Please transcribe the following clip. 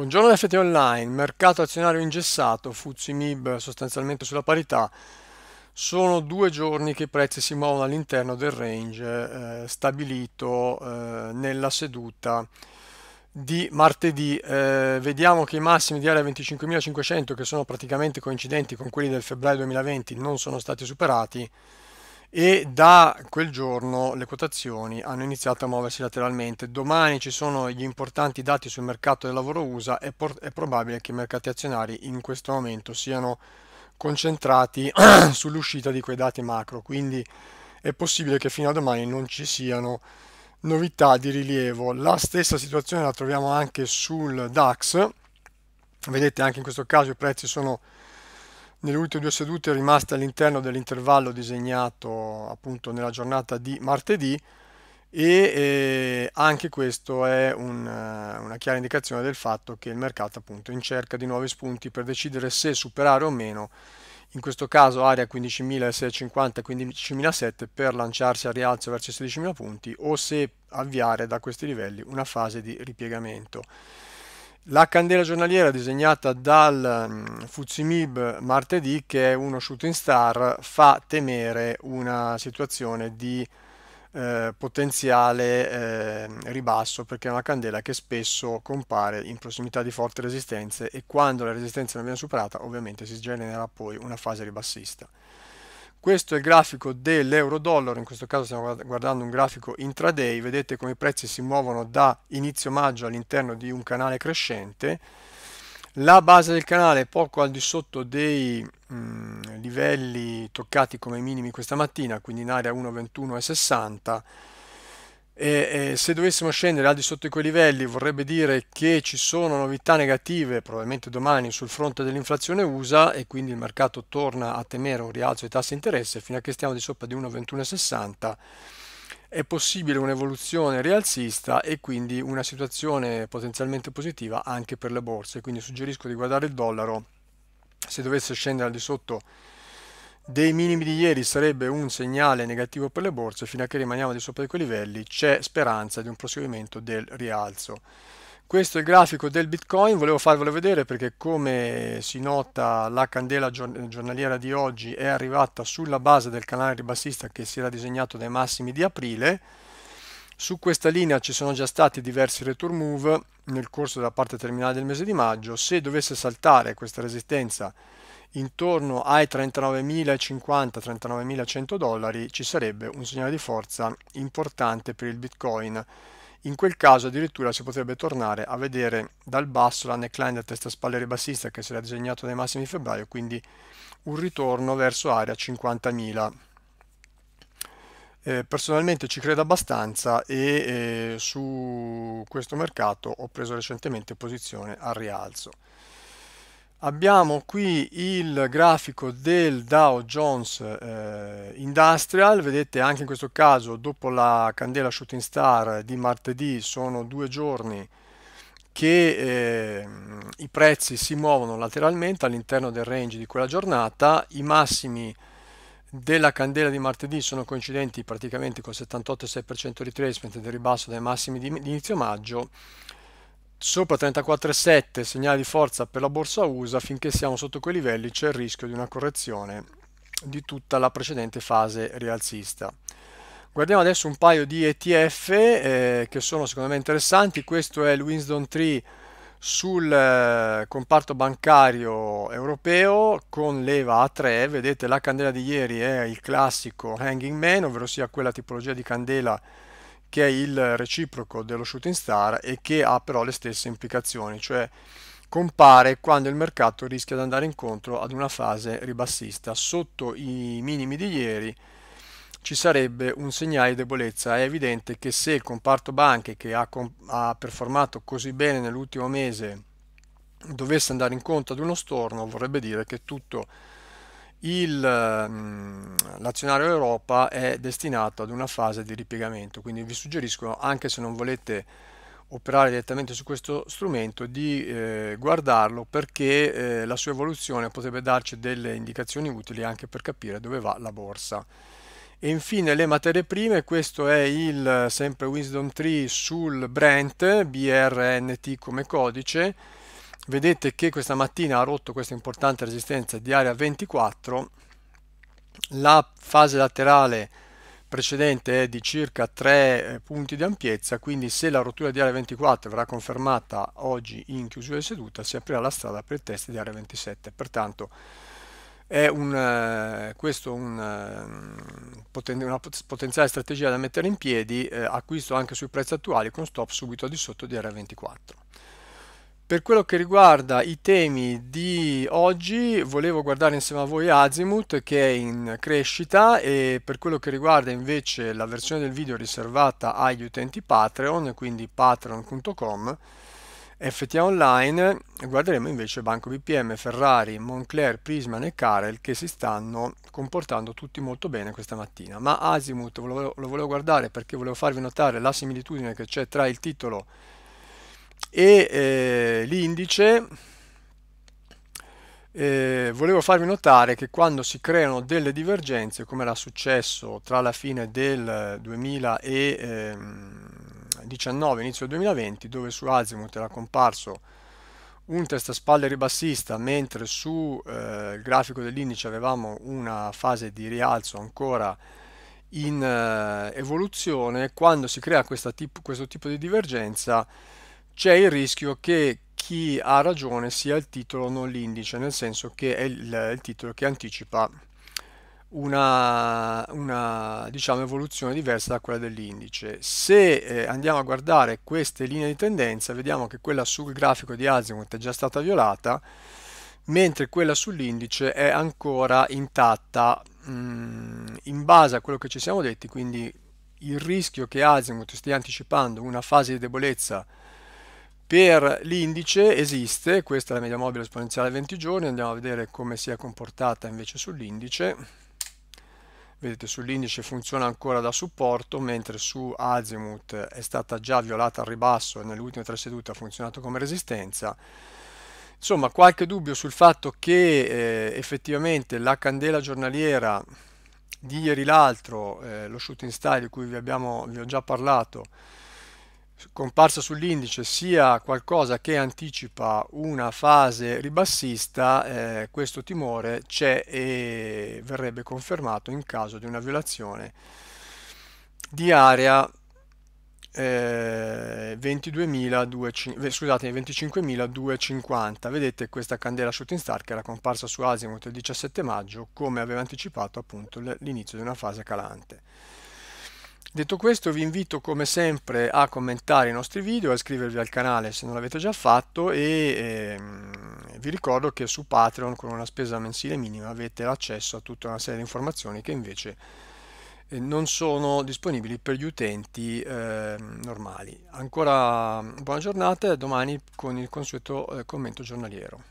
Buongiorno da FT Online, mercato azionario ingessato, Fuzzi Mib sostanzialmente sulla parità, sono due giorni che i prezzi si muovono all'interno del range eh, stabilito eh, nella seduta di martedì. Eh, vediamo che i massimi di area 25.500 che sono praticamente coincidenti con quelli del febbraio 2020 non sono stati superati, e da quel giorno le quotazioni hanno iniziato a muoversi lateralmente. Domani ci sono gli importanti dati sul mercato del lavoro USA e è probabile che i mercati azionari in questo momento siano concentrati sull'uscita di quei dati macro, quindi è possibile che fino a domani non ci siano novità di rilievo. La stessa situazione la troviamo anche sul DAX, vedete anche in questo caso i prezzi sono nelle ultime due sedute rimaste all'interno dell'intervallo disegnato appunto nella giornata di martedì e eh, anche questo è un, una chiara indicazione del fatto che il mercato appunto è in cerca di nuovi spunti per decidere se superare o meno in questo caso area 15.650 15.700 per lanciarsi al rialzo verso i 16.000 punti o se avviare da questi livelli una fase di ripiegamento. La candela giornaliera disegnata dal mm, Fuzimib martedì, che è uno shooting star, fa temere una situazione di eh, potenziale eh, ribasso perché è una candela che spesso compare in prossimità di forti resistenze e quando la resistenza non viene superata ovviamente si genera poi una fase ribassista. Questo è il grafico dell'euro-dollaro, in questo caso stiamo guardando un grafico intraday, vedete come i prezzi si muovono da inizio maggio all'interno di un canale crescente. La base del canale è poco al di sotto dei mh, mm, livelli toccati come minimi questa mattina, quindi in area 1,21,60, e, e, se dovessimo scendere al di sotto di quei livelli vorrebbe dire che ci sono novità negative probabilmente domani sul fronte dell'inflazione USA e quindi il mercato torna a temere un rialzo dei tassi di interesse fino a che stiamo di sopra di 1,2160 è possibile un'evoluzione rialzista e quindi una situazione potenzialmente positiva anche per le borse quindi suggerisco di guardare il dollaro se dovesse scendere al di sotto dei minimi di ieri sarebbe un segnale negativo per le borse, fino a che rimaniamo di sopra di quei livelli c'è speranza di un proseguimento del rialzo. Questo è il grafico del Bitcoin, volevo farvelo vedere perché come si nota la candela giornaliera di oggi è arrivata sulla base del canale ribassista che si era disegnato dai massimi di aprile. Su questa linea ci sono già stati diversi return move nel corso della parte terminale del mese di maggio. Se dovesse saltare questa resistenza intorno ai 39.050-39.100 dollari ci sarebbe un segnale di forza importante per il Bitcoin. In quel caso addirittura si potrebbe tornare a vedere dal basso la neckline da testa spalle ribassista che si era disegnato nei massimi di febbraio, quindi un ritorno verso area 50.000. Eh, personalmente ci credo abbastanza e eh, su questo mercato ho preso recentemente posizione al rialzo abbiamo qui il grafico del Dow Jones eh, Industrial, vedete anche in questo caso dopo la candela shooting star di martedì sono due giorni che eh, i prezzi si muovono lateralmente all'interno del range di quella giornata, i massimi della candela di martedì sono coincidenti praticamente col 78,6% retracement del ribasso dai massimi di, di inizio maggio Sopra 34,7 segnali di forza per la borsa USA, finché siamo sotto quei livelli c'è il rischio di una correzione di tutta la precedente fase rialzista. Guardiamo adesso un paio di ETF eh, che sono secondo me interessanti, questo è il Winston 3 sul eh, comparto bancario europeo con leva A3, vedete la candela di ieri è il classico hanging man, ovvero sia quella tipologia di candela che è il reciproco dello shooting star e che ha però le stesse implicazioni, cioè compare quando il mercato rischia di andare incontro ad una fase ribassista. Sotto i minimi di ieri ci sarebbe un segnale di debolezza. È evidente che se il comparto banche che ha, ha performato così bene nell'ultimo mese dovesse andare incontro ad uno storno, vorrebbe dire che tutto Ehm, l'azionario Europa è destinato ad una fase di ripiegamento, quindi vi suggerisco, anche se non volete operare direttamente su questo strumento, di eh, guardarlo perché eh, la sua evoluzione potrebbe darci delle indicazioni utili anche per capire dove va la borsa. E infine le materie prime, questo è il sempre Wisdom Tree sul Brent, BRNT come codice, vedete che questa mattina ha rotto questa importante resistenza di area 24 la fase laterale precedente è di circa 3 eh, punti di ampiezza quindi se la rottura di area 24 verrà confermata oggi in chiusura di seduta si aprirà la strada per il test di area 27 pertanto è un, eh, questo un, ehm, una potenziale strategia da mettere in piedi eh, acquisto anche sui prezzi attuali con stop subito al di sotto di area 24 per quello che riguarda i temi di oggi, volevo guardare insieme a voi Azimuth che è in crescita e per quello che riguarda invece la versione del video riservata agli utenti Patreon, quindi patreon.com, FTA Online, guarderemo invece Banco BPM, Ferrari, Moncler, Prisman e Karel che si stanno comportando tutti molto bene questa mattina. Ma Azimuth lo volevo, lo volevo guardare perché volevo farvi notare la similitudine che c'è tra il titolo e eh, l'indice eh, volevo farvi notare che quando si creano delle divergenze come era successo tra la fine del 2019 e ehm, inizio del 2020 dove su Azimut era comparso un testaspalle ribassista mentre sul eh, grafico dell'indice avevamo una fase di rialzo ancora in eh, evoluzione quando si crea tipo, questo tipo di divergenza c'è il rischio che chi ha ragione sia il titolo non l'indice, nel senso che è il, il titolo che anticipa una, una diciamo, evoluzione diversa da quella dell'indice. Se eh, andiamo a guardare queste linee di tendenza, vediamo che quella sul grafico di Azimuth è già stata violata, mentre quella sull'indice è ancora intatta mh, mm, in base a quello che ci siamo detti, quindi il rischio che Azimuth stia anticipando una fase di debolezza per l'indice esiste, questa è la media mobile esponenziale 20 giorni, andiamo a vedere come si è comportata invece sull'indice. Vedete sull'indice funziona ancora da supporto, mentre su Azimuth è stata già violata al ribasso e nelle ultime tre sedute ha funzionato come resistenza. Insomma, qualche dubbio sul fatto che eh, effettivamente la candela giornaliera di ieri l'altro, eh, lo shooting style di cui vi, abbiamo, vi ho già parlato, comparsa sull'indice sia qualcosa che anticipa una fase ribassista, eh, questo timore c'è e verrebbe confermato in caso di una violazione di area eh, 22.250 eh, scusate 25.250 vedete questa candela shooting star che era comparsa su Asimut il 17 maggio come aveva anticipato appunto l'inizio di una fase calante Detto questo vi invito come sempre a commentare i nostri video, a iscrivervi al canale se non l'avete già fatto e ehm, vi ricordo che su Patreon con una spesa mensile minima avete accesso a tutta una serie di informazioni che invece eh, non sono disponibili per gli utenti eh, normali. Ancora buona giornata e domani con il consueto eh, commento giornaliero.